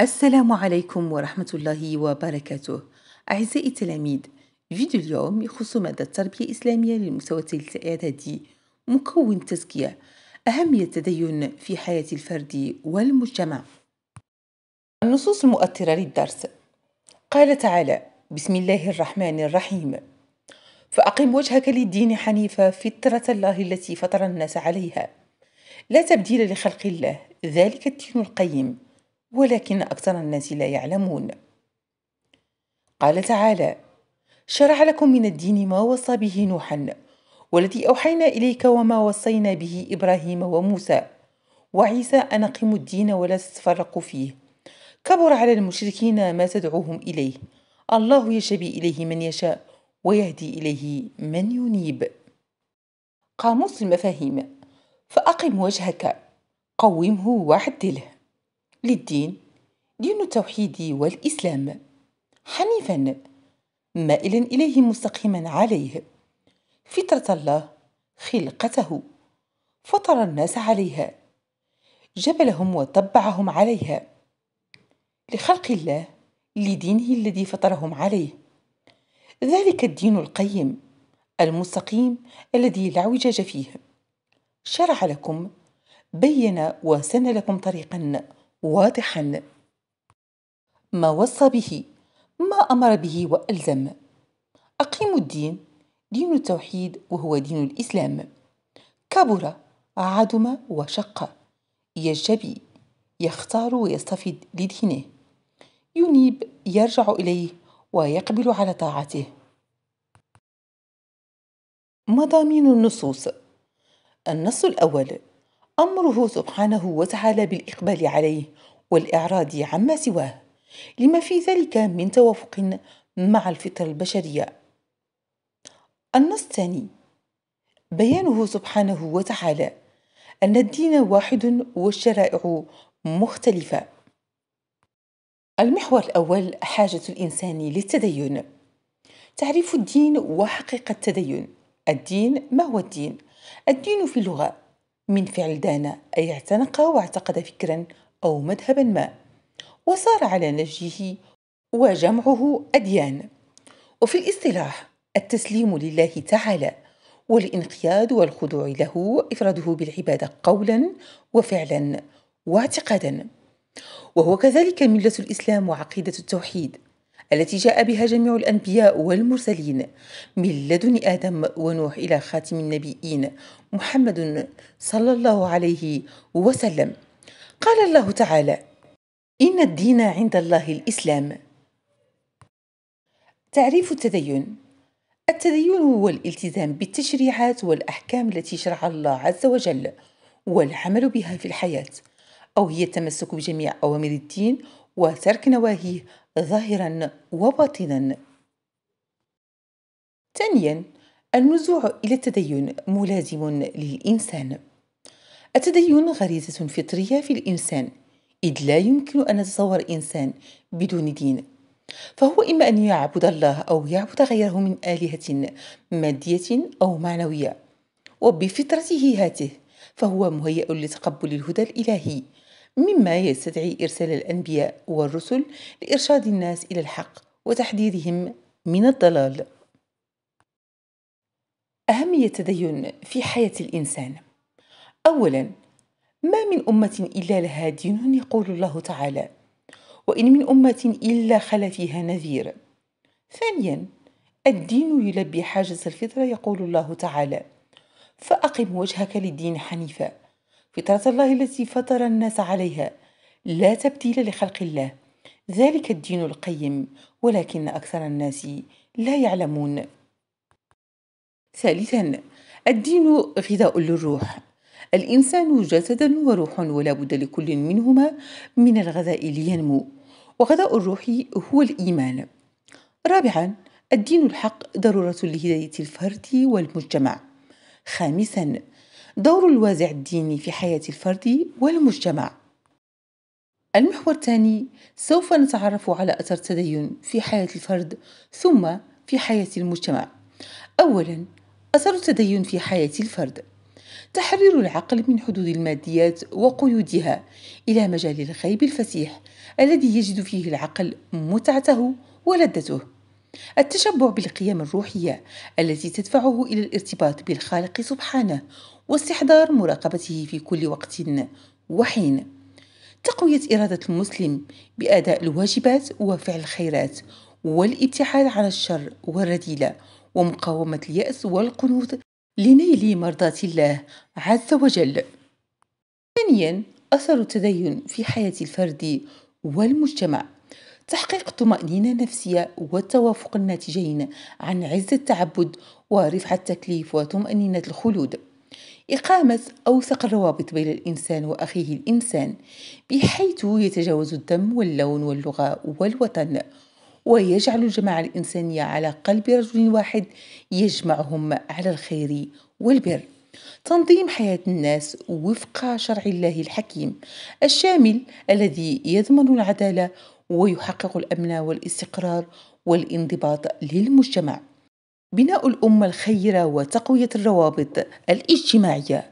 السلام عليكم ورحمة الله وبركاته أعزائي التلاميذ فيديو اليوم يخص مادة التربية الإسلامية للمستوى الإعدادي مكون التزكية أهمية التدين في حياة الفرد والمجتمع النصوص المؤثرة للدرس قال تعالى بسم الله الرحمن الرحيم فأقم وجهك للدين حنيفة فطرة الله التي فطر الناس عليها لا تبديل لخلق الله ذلك الدين القيم ولكن أكثر الناس لا يعلمون قال تعالى شرع لكم من الدين ما وصى به نوحا والذي أوحينا إليك وما وصينا به إبراهيم وموسى وعيسى أن أقيموا الدين ولا تتفرقوا فيه كبر على المشركين ما تدعوهم إليه الله يشبي إليه من يشاء ويهدي إليه من ينيب قاموس المفاهيم فأقم وجهك قومه وعدله للدين دين التوحيد والإسلام حنيفا مائلا إليه مستقيما عليه فطرة الله خلقته فطر الناس عليها جبلهم وطبعهم عليها لخلق الله لدينه الذي فطرهم عليه ذلك الدين القيم المستقيم الذي لا اعوجاج فيه شرع لكم بين وسن لكم طريقا واضحا ما وصى به ما امر به والزم اقيم الدين دين التوحيد وهو دين الاسلام كبر عدم وشق يجتبي يختار ويستفيد لدينه ينيب يرجع اليه ويقبل على طاعته مضامين النصوص النص الاول امره سبحانه وتعالى بالاقبال عليه والاعراض عما سواه لما في ذلك من توافق مع الفطره البشريه النص الثاني بيانه سبحانه وتعالى ان الدين واحد والشرائع مختلفه المحور الاول حاجه الانسان للتدين تعريف الدين وحقيقه التدين الدين ما هو الدين الدين في اللغه من فعل دانا أي اعتنق واعتقد فكرا أو مذهبا ما وصار على نهجه وجمعه أديان وفي الاصطلاح التسليم لله تعالى والانقياد والخضوع له وإفراده بالعبادة قولا وفعلا واعتقادا وهو كذلك ملة الإسلام وعقيدة التوحيد التي جاء بها جميع الأنبياء والمرسلين من لدن آدم ونوح إلى خاتم النبيين محمد صلى الله عليه وسلم قال الله تعالى إن الدين عند الله الإسلام تعريف التدين التدين هو الالتزام بالتشريعات والأحكام التي شرع الله عز وجل والعمل بها في الحياة أو هي التمسك بجميع أوامر الدين وترك نواهيه ظاهرا وباطنا ثانيا النزوع الى التدين ملازم للانسان التدين غريزه فطريه في الانسان اذ لا يمكن ان نتصور انسان بدون دين فهو اما ان يعبد الله او يعبد غيره من الهه ماديه او معنويه وبفطرته هاته فهو مهيأ لتقبل الهدى الإلهي مما يستدعي إرسال الأنبياء والرسل لإرشاد الناس إلى الحق وتحذيرهم من الضلال. أهمية التدين في حياة الإنسان. أولاً، ما من أمة إلا لها دين يقول الله تعالى: "وإن من أمة إلا خلا فيها نذير". ثانياً، الدين يلبي حاجة الفطرة يقول الله تعالى: "فأقم وجهك للدين حنيفًا" فطرة الله التي فطر الناس عليها لا تبديل لخلق الله ذلك الدين القيم ولكن أكثر الناس لا يعلمون ثالثا الدين غذاء للروح الإنسان جسد وروح ولا بد لكل منهما من الغذاء لينمو وغذاء الروح هو الإيمان رابعا الدين الحق ضرورة لهداية الفرد والمجتمع خامسا دور الوازع الديني في حياة الفرد والمجتمع المحور الثاني سوف نتعرف على أثر التدين في حياة الفرد ثم في حياة المجتمع أولا أثر التدين في حياة الفرد تحرير العقل من حدود الماديات وقيودها إلى مجال الغيب الفسيح الذي يجد فيه العقل متعته ولذته التشبع بالقيم الروحية التي تدفعه إلى الارتباط بالخالق سبحانه واستحضار مراقبته في كل وقت وحين تقوية إرادة المسلم بأداء الواجبات وفعل الخيرات والابتعاد عن الشر والرذيلة ومقاومة اليأس والقنوط لنيل مرضاة الله عز وجل. ثانيا أثر التدين في حياة الفرد والمجتمع تحقيق الطمأنينة النفسية والتوافق الناتجين عن عز التعبد ورفع التكليف وطمأنينة الخلود إقامة أوثق الروابط بين الإنسان وأخيه الإنسان بحيث يتجاوز الدم واللون واللغة والوطن ويجعل الجماعة الإنسانية على قلب رجل واحد يجمعهم على الخير والبر تنظيم حياة الناس وفق شرع الله الحكيم الشامل الذي يضمن العدالة ويحقق الأمن والاستقرار والانضباط للمجتمع بناء الأمة الخيرة وتقوية الروابط الاجتماعية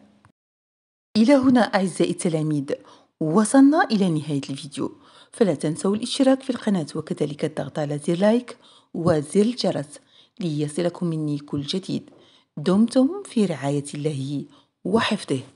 إلى هنا أعزائي التلاميذ وصلنا إلى نهاية الفيديو فلا تنسوا الاشتراك في القناة وكذلك الضغط على زر لايك وزر الجرس ليصلكم مني كل جديد دمتم في رعاية الله وحفظه